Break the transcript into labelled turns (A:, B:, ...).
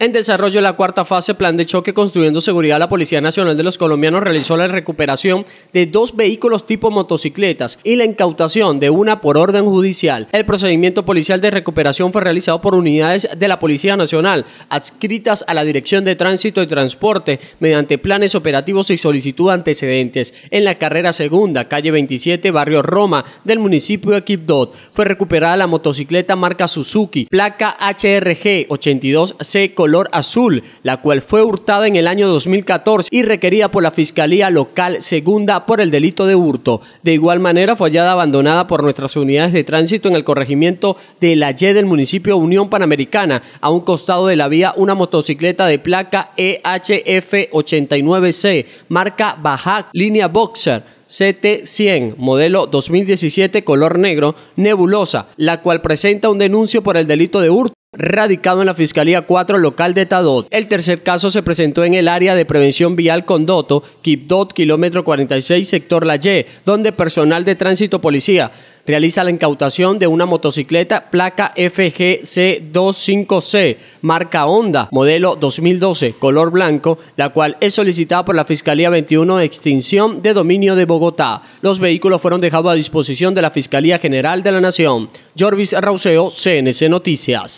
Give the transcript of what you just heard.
A: En desarrollo de la cuarta fase, plan de choque construyendo seguridad, la Policía Nacional de los Colombianos realizó la recuperación de dos vehículos tipo motocicletas y la incautación de una por orden judicial. El procedimiento policial de recuperación fue realizado por unidades de la Policía Nacional adscritas a la Dirección de Tránsito y Transporte mediante planes operativos y solicitud de antecedentes en la carrera segunda, calle 27, barrio Roma del municipio de Quibdot. Fue recuperada la motocicleta marca Suzuki, placa HRG 82C Colombia color azul, la cual fue hurtada en el año 2014 y requerida por la Fiscalía Local Segunda por el delito de hurto. De igual manera fue hallada abandonada por nuestras unidades de tránsito en el corregimiento de La Y del municipio Unión Panamericana, a un costado de la vía una motocicleta de placa EHF89C, marca Bajac, línea Boxer. CT100, modelo 2017, color negro, nebulosa, la cual presenta un denuncio por el delito de hurto radicado en la Fiscalía 4 local de Tadot. El tercer caso se presentó en el área de prevención vial Condoto, Kipdot, kilómetro 46, sector La donde personal de tránsito policía realiza la incautación de una motocicleta placa FGC25C, marca Honda, modelo 2012, color blanco, la cual es solicitada por la Fiscalía 21 Extinción de Dominio de Bogotá. Los vehículos fueron dejados a disposición de la Fiscalía General de la Nación. Jorvis Rauseo, CNC Noticias.